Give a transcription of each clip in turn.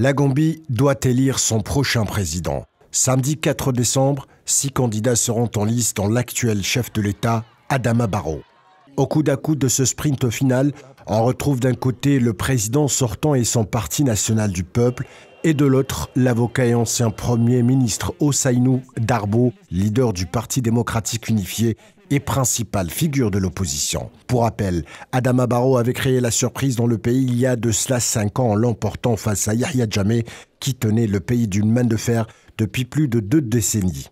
La Gambie doit élire son prochain président. Samedi 4 décembre, six candidats seront en liste dans l'actuel chef de l'État, Adama Barrow. Au coup d'à coup de ce sprint final, on retrouve d'un côté le président sortant et son Parti national du peuple, et de l'autre l'avocat et ancien Premier ministre Osainou Darbo, leader du Parti démocratique unifié, et principale figure de l'opposition. Pour rappel, Adama Barrow avait créé la surprise dans le pays il y a de cela cinq ans en l'emportant face à Yahya Jammeh, qui tenait le pays d'une main de fer depuis plus de deux décennies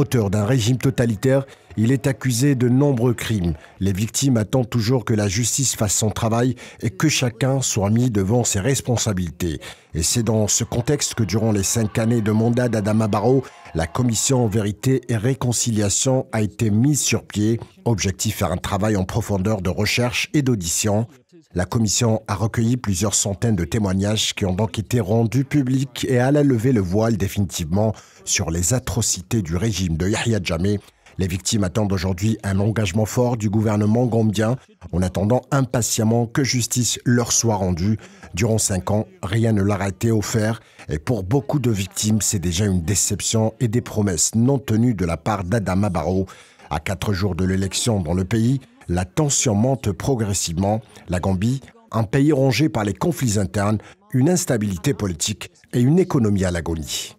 auteur d'un régime totalitaire, il est accusé de nombreux crimes. Les victimes attendent toujours que la justice fasse son travail et que chacun soit mis devant ses responsabilités. Et c'est dans ce contexte que durant les cinq années de mandat d'Adama Barrow, la commission Vérité et Réconciliation a été mise sur pied. Objectif faire un travail en profondeur de recherche et d'audition la commission a recueilli plusieurs centaines de témoignages qui ont donc été rendus publics et elle a levé le voile définitivement sur les atrocités du régime de Yahya Jammeh. Les victimes attendent aujourd'hui un engagement fort du gouvernement gambien en attendant impatiemment que justice leur soit rendue. Durant cinq ans, rien ne leur a été offert et pour beaucoup de victimes, c'est déjà une déception et des promesses non tenues de la part d'Adama Barrow. À quatre jours de l'élection dans le pays, la tension monte progressivement. La Gambie, un pays rongé par les conflits internes, une instabilité politique et une économie à l'agonie.